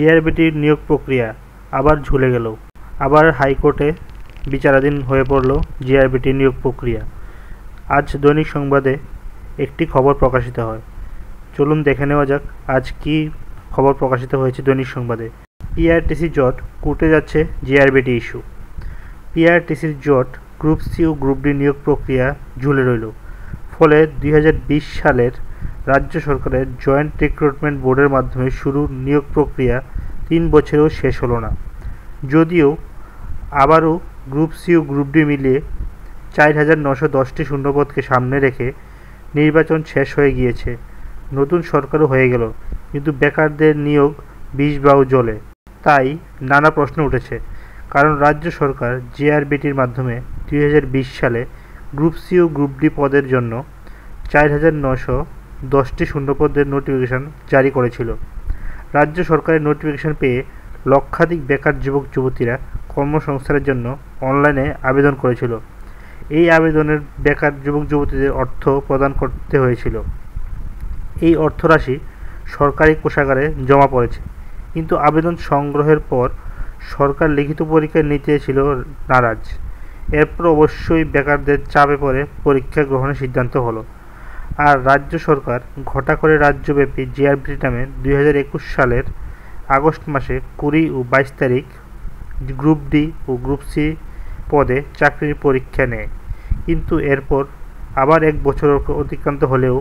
জিআরবিটির নিয়োগ প্রক্রিয়া আবার ঝুলে গেল আবার হাইকোর্টে বিচারাধীন হয়ে পড়ল জিআরবিটির নিয়োগ প্রক্রিয়া আজ দৈনিক সংবাদে একটি খবর প্রকাশিত হয় চলুন দেখে নেওয়া যাক আজ কি খবর প্রকাশিত হয়েছে দৈনিক সংবাদে পিআরটিসি জট কুটে যাচ্ছে জিআরবিটি ইস্যু পিআরটিসির জট গ্রুপ সি ও গ্রুপ ডি নিয়োগ প্রক্রিয়া ঝুলে রইল ফলে দুই সালের রাজ্য সরকারের জয়েন্ট রিক্রুটমেন্ট বোর্ডের মাধ্যমে শুরু নিয়োগ প্রক্রিয়া তিন বছরেও শেষ হলো না যদিও আবারও গ্রুপ সি ও গ্রুপ ডি মিলিয়ে চার হাজার নশো দশটি শূন্যপদকে সামনে রেখে নির্বাচন শেষ হয়ে গিয়েছে নতুন সরকারও হয়ে গেল কিন্তু বেকারদের নিয়োগ বিষ বাউ জলে তাই নানা প্রশ্ন উঠেছে কারণ রাজ্য সরকার জেআরবিটির মাধ্যমে দুই সালে গ্রুপ সি ও গ্রুপ ডি পদের জন্য চার হাজার নশো দশটি শূন্যপদের নোটিফিকেশন জারি করেছিল রাজ্য সরকারের নোটিফিকেশন পেয়ে লক্ষাধিক বেকার যুবক যুবতীরা কর্মসংস্থানের জন্য অনলাইনে আবেদন করেছিল এই আবেদনের বেকার যুবক যুবতীদের অর্থ প্রদান করতে হয়েছিল এই অর্থরাশি সরকারি কোষাগারে জমা পড়েছে কিন্তু আবেদন সংগ্রহের পর সরকার লিখিত পরীক্ষা নিতে ছিল নারাজ এরপর অবশ্যই বেকারদের চাপে পড়ে পরীক্ষা গ্রহণের সিদ্ধান্ত হলো আর রাজ্য সরকার ঘটা করে রাজ্যব্যাপী জিআরবিটি নামে দুই সালের আগস্ট মাসে কুড়ি ও বাইশ তারিখ গ্রুপ ডি ও গ্রুপ সি পদে চাকরির পরীক্ষা নেয় কিন্তু এরপর আবার এক বছর অতিক্রান্ত হলেও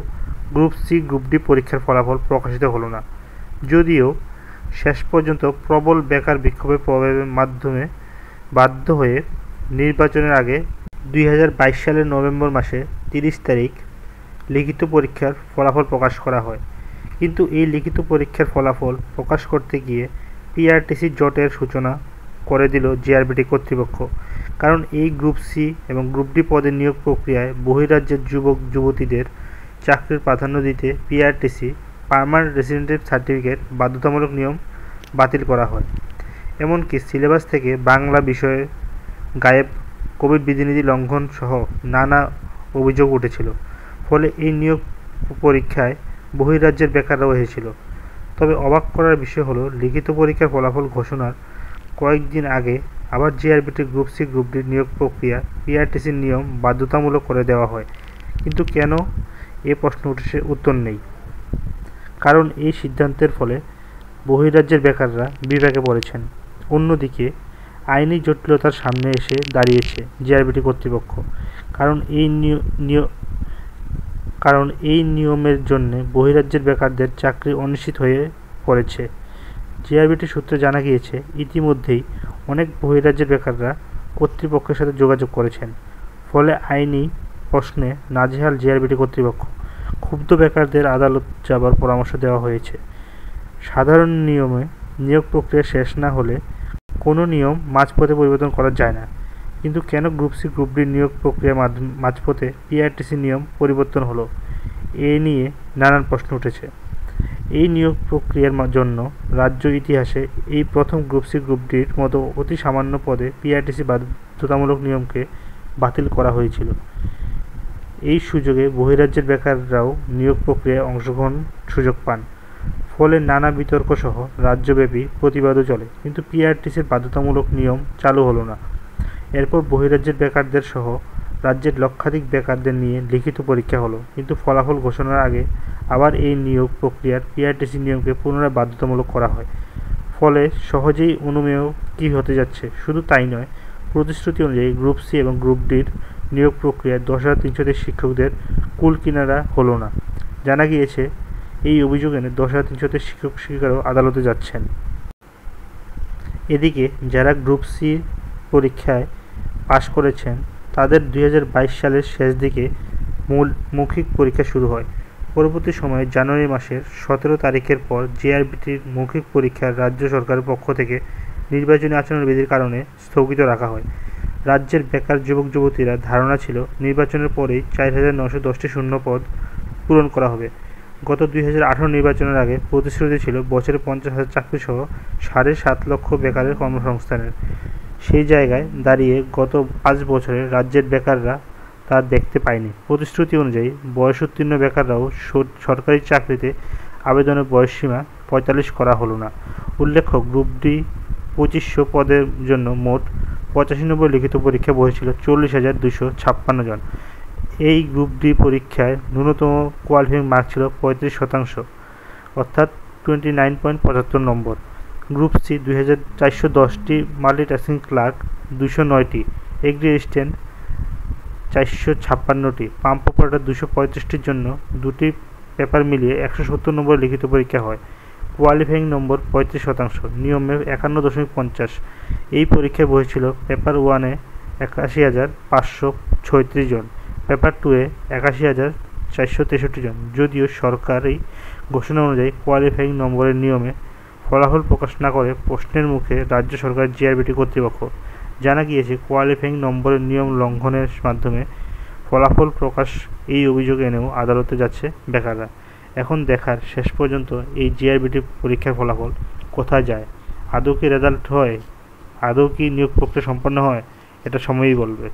গ্রুপ সি গ্রুপ ডি পরীক্ষার ফলাফল প্রকাশিত হলো না যদিও শেষ পর্যন্ত প্রবল বেকার বিক্ষোভের প্রভাবের মাধ্যমে বাধ্য হয়ে নির্বাচনের আগে দুই সালের নভেম্বর মাসে তিরিশ তারিখ লিখিত পরীক্ষার ফলাফল প্রকাশ করা হয় কিন্তু এই লিখিত পরীক্ষার ফলাফল প্রকাশ করতে গিয়ে পিআরটিসি জটের সূচনা করে দিল জিআরবিটি কর্তৃপক্ষ কারণ এই গ্রুপ সি এবং গ্রুপ ডি পদে নিয়োগ প্রক্রিয়ায় বহিরাজ্যের যুবক যুবতীদের চাকরির প্রাধান্য দিতে পিআরটিসি পারমানেন্ট রেসিডেন্টিভ সার্টিফিকেট বাধ্যতামূলক নিয়ম বাতিল করা হয় এমনকি সিলেবাস থেকে বাংলা বিষয়ে গায়েব কোভিড বিধিনিধি লঙ্ঘন সহ নানা অভিযোগ উঠেছিল ফলে এই নিয়োগ পরীক্ষায় বহিরাজ্যের বেকাররাও এসেছিল তবে অবাক করার বিষয় হলো লিখিত পরীক্ষার ফলাফল ঘোষণার কয়েকদিন আগে আবার জিআরবিটি গ্রুপ সি গ্রুপ ডির নিয়োগ প্রক্রিয়া পিআরটিসির নিয়ম বাধ্যতামূলক করে দেওয়া হয় কিন্তু কেন এ প্রশ্ন উঠেছে উত্তর নেই কারণ এই সিদ্ধান্তের ফলে বহিরাজ্যের বেকাররা বিভাগে পড়েছেন অন্যদিকে আইনি জটিলতার সামনে এসে দাঁড়িয়েছে জিআরবিটি কর্তৃপক্ষ কারণ এই কারণ এই নিয়মের জন্য বহিরাজ্যের বেকারদের চাকরি অনিশ্চিত হয়ে পড়েছে জিআরবিটি সূত্রে জানা গিয়েছে ইতিমধ্যেই অনেক বহিরাজ্যের বেকাররা কর্তৃপক্ষের সাথে যোগাযোগ করেছেন ফলে আইনি প্রশ্নে নাজেহাল জিআরবিটি কর্তৃপক্ষ ক্ষুব্ধ বেকারদের আদালত যাবার পরামর্শ দেওয়া হয়েছে সাধারণ নিয়মে নিয়োগ প্রক্রিয়া শেষ না হলে কোনো নিয়ম মাঝপথে পরিবর্তন করা যায় না কিন্তু কেন গ্রুপ সি গ্রুপ ডি নিয়োগ প্রক্রিয়া মাঝপথে পিআরটিসি নিয়ম পরিবর্তন হলো এ নিয়ে নানান প্রশ্ন উঠেছে এই নিয়োগ প্রক্রিয়ার জন্য রাজ্য ইতিহাসে এই প্রথম গ্রুপ সি গ্রুপ ডির মতো অতি সামান্য পদে পিআরটিসি বাধ্যতামূলক নিয়মকে বাতিল করা হয়েছিল এই সুযোগে বহিরাজ্যের বেকাররাও নিয়োগ প্রক্রিয়ায় অংশগ্রহণ সুযোগ পান ফলে নানা বিতর্ক সহ রাজ্যব্যাপী প্রতিবাদও চলে কিন্তু পিআরটিসির বাধ্যতামূলক নিয়ম চালু হলো না এরপর বহিরাজ্যের বেকারদের সহ রাজ্যের লক্ষাধিক বেকারদের নিয়ে লিখিত পরীক্ষা হলো কিন্তু ফলাফল ঘোষণার আগে আবার এই নিয়োগ প্রক্রিয়ার পিআরটিসি নিয়মকে পুনরায় বাধ্যতামূলক করা হয় ফলে সহজেই অনুমেয় কী হতে যাচ্ছে শুধু তাই নয় প্রতিশ্রুতি অনুযায়ী গ্রুপ সি এবং গ্রুপ ডির নিয়োগ প্রক্রিয়ায় দশ হাজার তিনশোদের শিক্ষকদের কুল কিনারা হলো না জানা গিয়েছে এই অভিযোগ এনে দশ হাজার তিনশোতে শিক্ষক শিক্ষিকারাও আদালতে যাচ্ছেন এদিকে যারা গ্রুপ সি পরীক্ষায় পাশ করেছেন তাদের দুই সালের শেষ দিকে মূল মৌখিক পরীক্ষা শুরু হয় পরবর্তী সময়ে জানুয়ারি মাসের সতেরো তারিখের পর জেআরবিটির মৌখিক পরীক্ষা রাজ্য সরকারের পক্ষ থেকে নির্বাচনী আচরণবিধির কারণে স্থগিত রাখা হয় রাজ্যের বেকার যুবক যুবতীরা ধারণা ছিল নির্বাচনের পরেই চার হাজার নশো দশটি শূন্যপদ পূরণ করা হবে গত দুই হাজার নির্বাচনের আগে প্রতিশ্রুতি ছিল বছরে পঞ্চাশ হাজার চাকরিসহ সাড়ে সাত লক্ষ বেকারের কর্মসংস্থানের সেই জায়গায় দাঁড়িয়ে গত পাঁচ বছরে রাজ্যের বেকাররা তা দেখতে পায়নি প্রতিশ্রুতি অনুযায়ী বয়সোত্তীর্ণ বেকাররাও সরকারি চাকরিতে আবেদনের বয়সসীমা পঁয়তাল্লিশ করা হলো না উল্লেখ্য গ্রুপ ডি পঁচিশশো পদের জন্য মোট পঁচাশানব্বই লিখিত পরীক্ষা বসেছিল চল্লিশ হাজার দুশো ছাপ্পান্ন জন এই গ্রুপ ডি পরীক্ষায় ন্যূনতম কোয়ালিফাইং মার্ক ছিল পঁয়ত্রিশ শতাংশ অর্থাৎ টোয়েন্টি নাইন পয়েন্ট পঁচাত্তর নম্বর গ্রুপ সি দুই হাজার চারশো দশটি মাল্টিটাস্কিং ক্লার্ক দুশো নয়টি এগ্রি রেজিস্ট্যান্ট চারশো ছাপ্পান্নটি পাম্প অপারেটর দুশো পঁয়ত্রিশটির জন্য দুটি পেপার মিলিয়ে একশো সত্তর নম্বর লিখিত পরীক্ষা হয় কোয়ালিফাইং নম্বর পঁয়ত্রিশ শতাংশ নিয়মে একান্ন দশমিক পঞ্চাশ এই পরীক্ষায় বসেছিল পেপার ওয়ানে একাশি হাজার পাঁচশো ছয়ত্রিশ জন পেপার টুয়ে একাশি হাজার চারশো তেষট্টি জন যদিও সরকারি ঘোষণা অনুযায়ী কোয়ালিফাইং নম্বরের নিয়মে ফলাফল প্রকাশ না করে প্রশ্নের মুখে রাজ্য সরকার জিআরবিটি কর্তৃপক্ষ জানা গিয়েছে কোয়ালিফাইং নম্বরের নিয়ম লঙ্ঘনের মাধ্যমে ফলাফল প্রকাশ এই অভিযোগ এনেও আদালতে যাচ্ছে বেকাররা এখন দেখার শেষ পর্যন্ত এই জিআরবিটি পরীক্ষার ফলাফল কোথায় যায় আদৌ কি রেজাল্ট হয় আদৌ কি নিয়োগ প্রক্রিয়া সম্পন্ন হয় এটা সময়ই বলবে